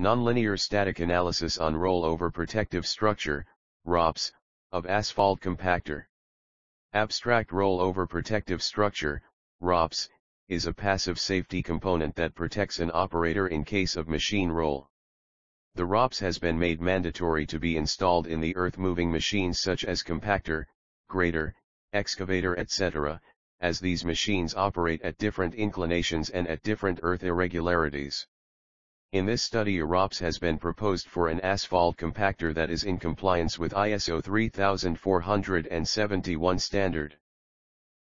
Nonlinear static analysis on rollover protective structure, ROPS, of asphalt compactor. Abstract rollover protective structure, ROPS, is a passive safety component that protects an operator in case of machine roll. The ROPS has been made mandatory to be installed in the earth-moving machines such as compactor, grader, excavator etc., as these machines operate at different inclinations and at different earth irregularities. In this study arops has been proposed for an asphalt compactor that is in compliance with ISO 3471 standard.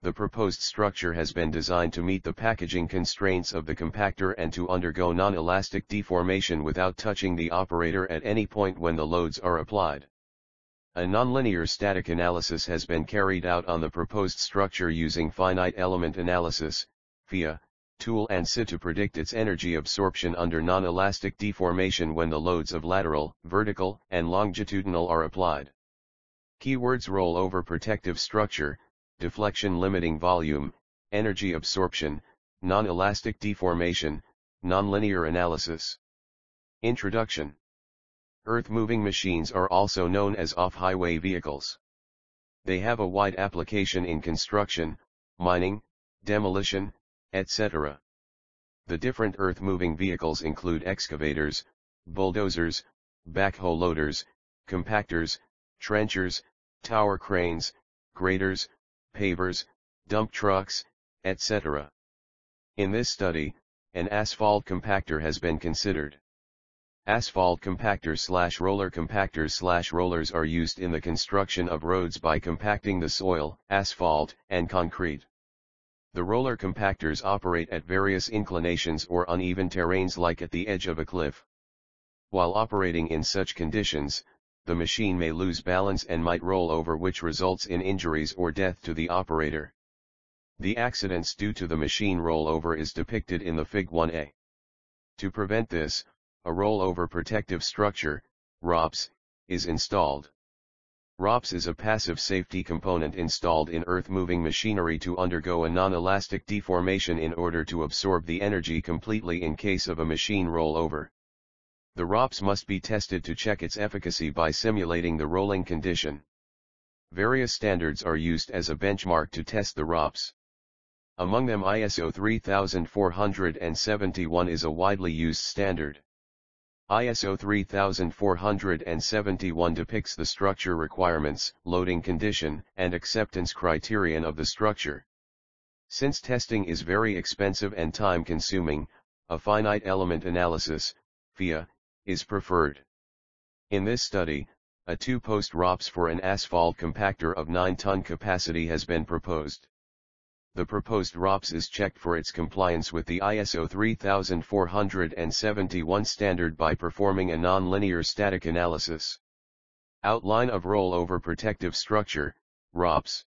The proposed structure has been designed to meet the packaging constraints of the compactor and to undergo non-elastic deformation without touching the operator at any point when the loads are applied. A nonlinear static analysis has been carried out on the proposed structure using finite element analysis, FIA, tool and sit to predict its energy absorption under non-elastic deformation when the loads of lateral, vertical, and longitudinal are applied. Keywords rollover protective structure, deflection limiting volume, energy absorption, non-elastic deformation, nonlinear analysis. Introduction Earth-moving machines are also known as off-highway vehicles. They have a wide application in construction, mining, demolition, etc. The different earth-moving vehicles include excavators, bulldozers, backhoe loaders, compactors, trenchers, tower cranes, graders, pavers, dump trucks, etc. In this study, an asphalt compactor has been considered. Asphalt compactors slash roller compactors slash rollers are used in the construction of roads by compacting the soil, asphalt, and concrete. The roller compactors operate at various inclinations or uneven terrains like at the edge of a cliff. While operating in such conditions, the machine may lose balance and might roll over which results in injuries or death to the operator. The accidents due to the machine rollover is depicted in the Fig 1a. To prevent this, a rollover protective structure, ROPS, is installed. ROPS is a passive safety component installed in earth-moving machinery to undergo a non-elastic deformation in order to absorb the energy completely in case of a machine rollover. The ROPS must be tested to check its efficacy by simulating the rolling condition. Various standards are used as a benchmark to test the ROPS. Among them ISO 3471 is a widely used standard. ISO 3471 depicts the structure requirements, loading condition, and acceptance criterion of the structure. Since testing is very expensive and time-consuming, a finite element analysis, FIA, is preferred. In this study, a two-post ROPS for an asphalt compactor of 9-ton capacity has been proposed the proposed ROPS is checked for its compliance with the ISO 3471 standard by performing a nonlinear static analysis. Outline of Rollover Protective Structure, ROPS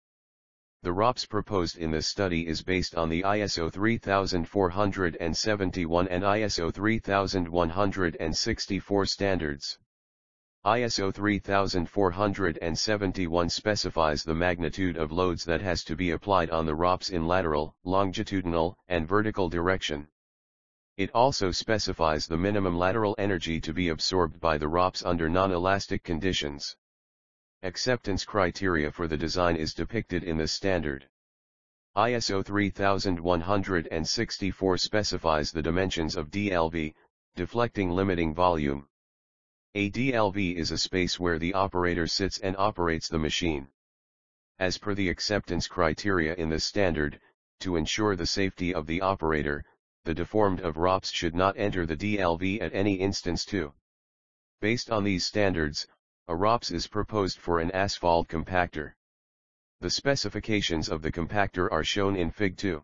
The ROPS proposed in this study is based on the ISO 3471 and ISO 3164 standards. ISO 3471 specifies the magnitude of loads that has to be applied on the ROPS in lateral, longitudinal, and vertical direction. It also specifies the minimum lateral energy to be absorbed by the ROPS under non-elastic conditions. Acceptance criteria for the design is depicted in the standard. ISO 3164 specifies the dimensions of DLV, deflecting limiting volume, a DLV is a space where the operator sits and operates the machine. As per the acceptance criteria in the standard, to ensure the safety of the operator, the deformed of ROPS should not enter the DLV at any instance too. Based on these standards, a ROPS is proposed for an asphalt compactor. The specifications of the compactor are shown in Fig 2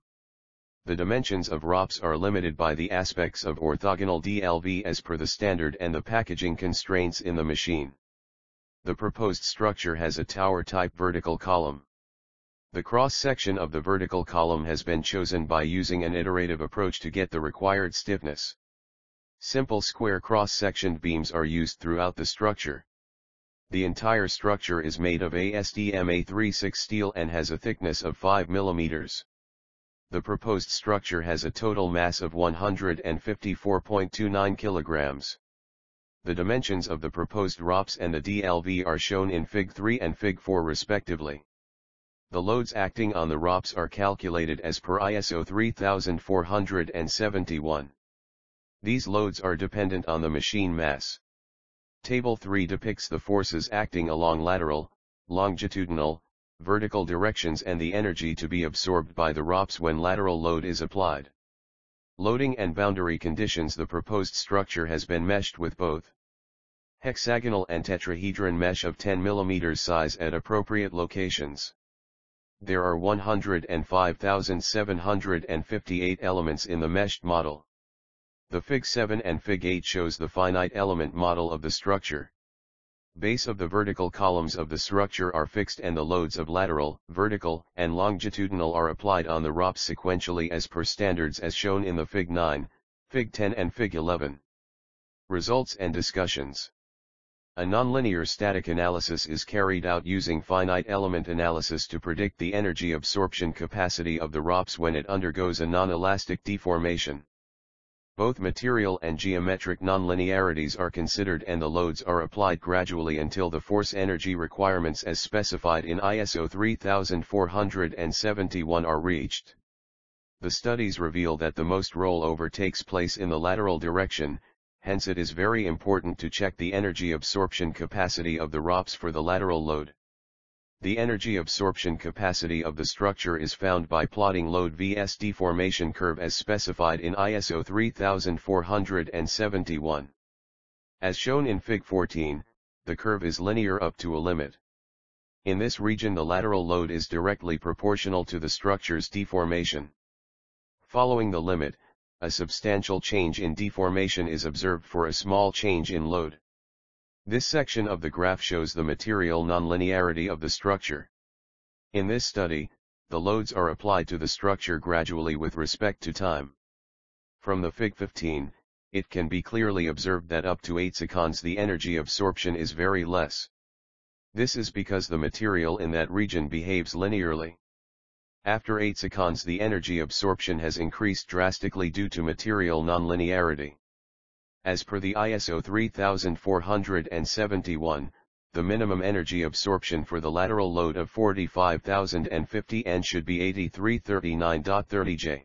the dimensions of ROPs are limited by the aspects of orthogonal DLV as per the standard and the packaging constraints in the machine. The proposed structure has a tower-type vertical column. The cross-section of the vertical column has been chosen by using an iterative approach to get the required stiffness. Simple square cross-sectioned beams are used throughout the structure. The entire structure is made of ASTM A36 steel and has a thickness of 5 mm the proposed structure has a total mass of 154.29 kg. The dimensions of the proposed ROPS and the DLV are shown in Fig 3 and Fig 4 respectively. The loads acting on the ROPS are calculated as per ISO 3471. These loads are dependent on the machine mass. Table 3 depicts the forces acting along lateral, longitudinal, vertical directions and the energy to be absorbed by the ROPS when lateral load is applied. Loading and boundary conditions The proposed structure has been meshed with both hexagonal and tetrahedron mesh of 10 mm size at appropriate locations. There are 105,758 elements in the meshed model. The Fig 7 and Fig 8 shows the finite element model of the structure. Base of the vertical columns of the structure are fixed and the loads of lateral, vertical, and longitudinal are applied on the ROPs sequentially as per standards as shown in the Fig 9, Fig 10 and Fig 11. Results and discussions. A nonlinear static analysis is carried out using finite element analysis to predict the energy absorption capacity of the ROPS when it undergoes a non-elastic deformation. Both material and geometric nonlinearities are considered and the loads are applied gradually until the force energy requirements as specified in ISO 3471 are reached. The studies reveal that the most rollover takes place in the lateral direction, hence it is very important to check the energy absorption capacity of the ROPS for the lateral load. The energy absorption capacity of the structure is found by plotting load vs deformation curve as specified in ISO 3471. As shown in Fig 14, the curve is linear up to a limit. In this region the lateral load is directly proportional to the structure's deformation. Following the limit, a substantial change in deformation is observed for a small change in load. This section of the graph shows the material nonlinearity of the structure. In this study, the loads are applied to the structure gradually with respect to time. From the Fig 15, it can be clearly observed that up to 8 seconds the energy absorption is very less. This is because the material in that region behaves linearly. After 8 seconds the energy absorption has increased drastically due to material nonlinearity. As per the ISO 3471, the minimum energy absorption for the lateral load of 45,050 N should be 8339.30 J.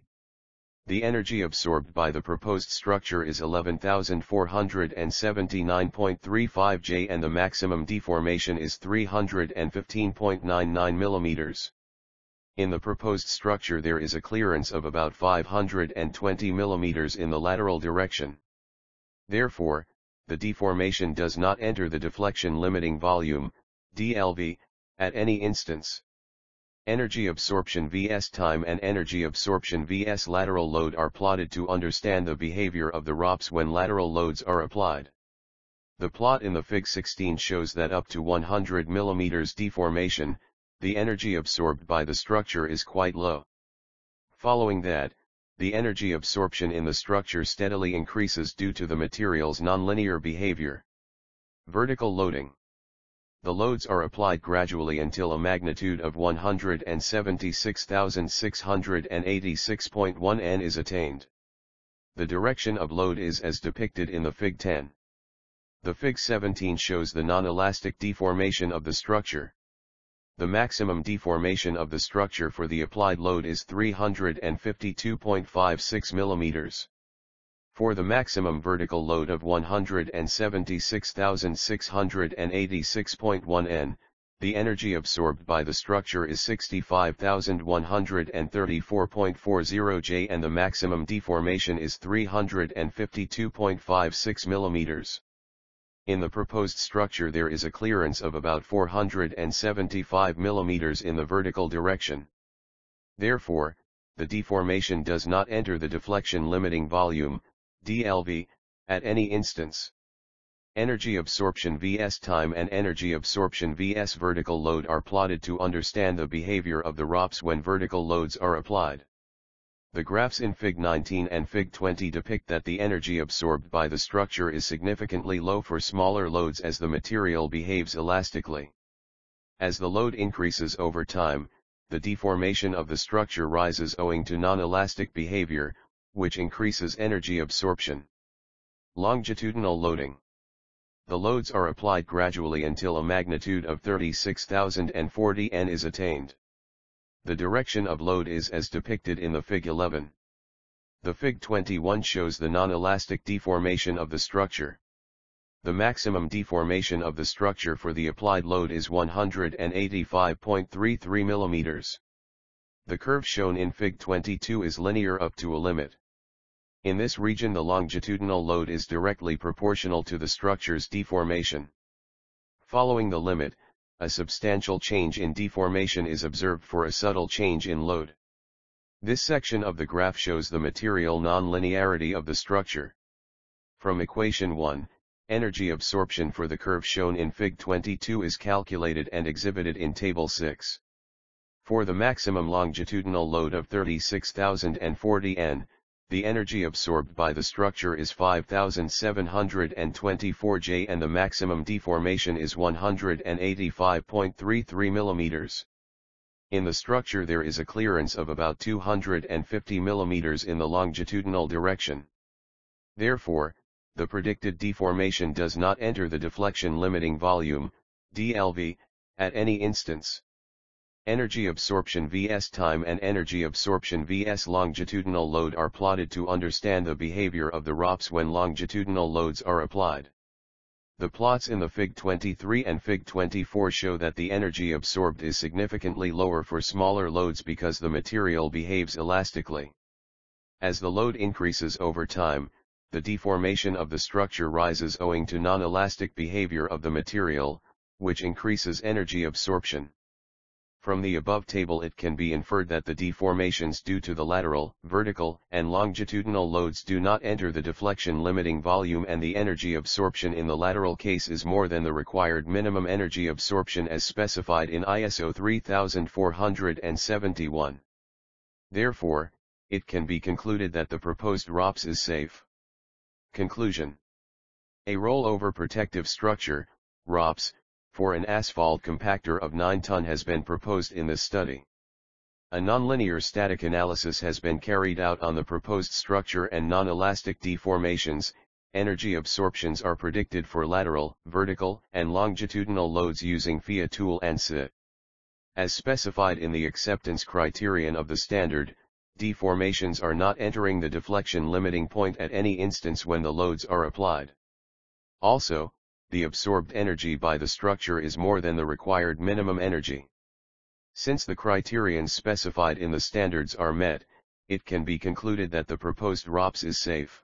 The energy absorbed by the proposed structure is 11,479.35 J and the maximum deformation is 315.99 mm. In the proposed structure there is a clearance of about 520 mm in the lateral direction. Therefore, the deformation does not enter the deflection limiting volume, DLV, at any instance. Energy absorption vs time and energy absorption vs lateral load are plotted to understand the behavior of the ROPS when lateral loads are applied. The plot in the Fig 16 shows that up to 100 mm deformation, the energy absorbed by the structure is quite low. Following that, the energy absorption in the structure steadily increases due to the material's nonlinear behavior. Vertical loading. The loads are applied gradually until a magnitude of 176,686.1 N is attained. The direction of load is as depicted in the Fig 10. The Fig 17 shows the non-elastic deformation of the structure the maximum deformation of the structure for the applied load is 352.56 mm. For the maximum vertical load of 176,686.1 N, the energy absorbed by the structure is 65,134.40 J and the maximum deformation is 352.56 mm. In the proposed structure there is a clearance of about 475 mm in the vertical direction. Therefore, the deformation does not enter the deflection limiting volume, DLV, at any instance. Energy absorption vs time and energy absorption vs vertical load are plotted to understand the behavior of the ROPS when vertical loads are applied. The graphs in Fig 19 and Fig 20 depict that the energy absorbed by the structure is significantly low for smaller loads as the material behaves elastically. As the load increases over time, the deformation of the structure rises owing to non-elastic behavior, which increases energy absorption. Longitudinal loading. The loads are applied gradually until a magnitude of 36,040 N is attained. The direction of load is as depicted in the Fig 11. The Fig 21 shows the non-elastic deformation of the structure. The maximum deformation of the structure for the applied load is 185.33 mm. The curve shown in Fig 22 is linear up to a limit. In this region the longitudinal load is directly proportional to the structure's deformation. Following the limit, a substantial change in deformation is observed for a subtle change in load. This section of the graph shows the material nonlinearity of the structure. From equation 1, energy absorption for the curve shown in Fig 22 is calculated and exhibited in Table 6. For the maximum longitudinal load of 36,040 N, the energy absorbed by the structure is 5724 J and the maximum deformation is 185.33 mm. In the structure there is a clearance of about 250 mm in the longitudinal direction. Therefore, the predicted deformation does not enter the deflection limiting volume, DLV, at any instance. Energy absorption vs time and energy absorption vs longitudinal load are plotted to understand the behavior of the ROPS when longitudinal loads are applied. The plots in the Fig 23 and Fig 24 show that the energy absorbed is significantly lower for smaller loads because the material behaves elastically. As the load increases over time, the deformation of the structure rises owing to non-elastic behavior of the material, which increases energy absorption. From the above table it can be inferred that the deformations due to the lateral, vertical, and longitudinal loads do not enter the deflection limiting volume and the energy absorption in the lateral case is more than the required minimum energy absorption as specified in ISO 3471. Therefore, it can be concluded that the proposed ROPS is safe. Conclusion A rollover protective structure, ROPS, for an asphalt compactor of 9 ton has been proposed in this study. A nonlinear static analysis has been carried out on the proposed structure and non-elastic deformations, energy absorptions are predicted for lateral, vertical, and longitudinal loads using FIA tool and As specified in the acceptance criterion of the standard, deformations are not entering the deflection limiting point at any instance when the loads are applied. Also, the absorbed energy by the structure is more than the required minimum energy. Since the criterions specified in the standards are met, it can be concluded that the proposed ROPS is safe.